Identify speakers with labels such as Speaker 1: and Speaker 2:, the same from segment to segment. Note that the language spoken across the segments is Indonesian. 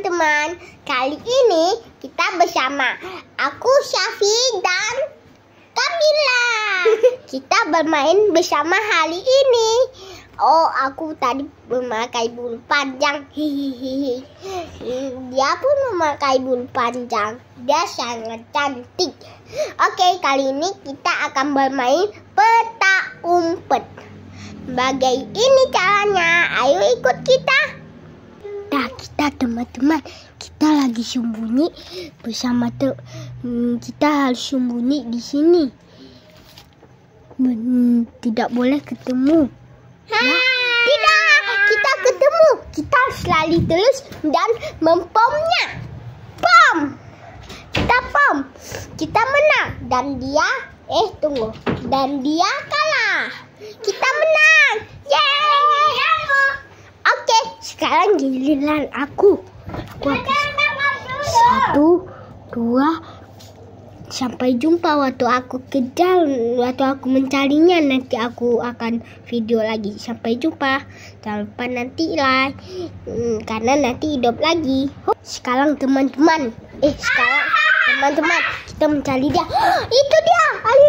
Speaker 1: teman-teman Kali ini kita bersama Aku Syafi dan Kamila Kita bermain bersama hari ini Oh aku tadi memakai bulu panjang Hihihi Dia pun memakai bulu panjang Dia sangat cantik Oke kali ini kita akan bermain peta umpet Bagai ini caranya Ayo ikut kita Dah teman-teman, kita lagi sembunyi bersama tu. Hmm, kita harus sembunyi di sini. Hmm, tidak boleh ketemu. Ya? Tidak, kita ketemu. Kita harus lari terus dan mempomnya. Pom! Kita pom. Kita menang. Dan dia, eh tunggu. Dan dia kalah. sekarang giliran aku aku satu dua sampai jumpa waktu aku kejar waktu aku mencarinya nanti aku akan video lagi sampai jumpa jangan lupa nanti like hmm, karena nanti hidup lagi sekarang teman-teman eh sekarang teman-teman kita mencari dia itu dia ayo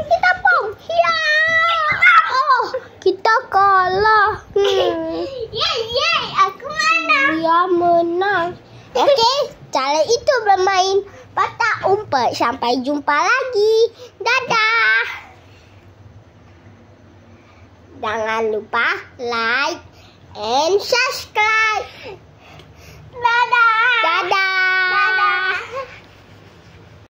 Speaker 1: Oke, cara itu bermain patah umpet. Sampai jumpa lagi. Dadah. Jangan lupa like and subscribe.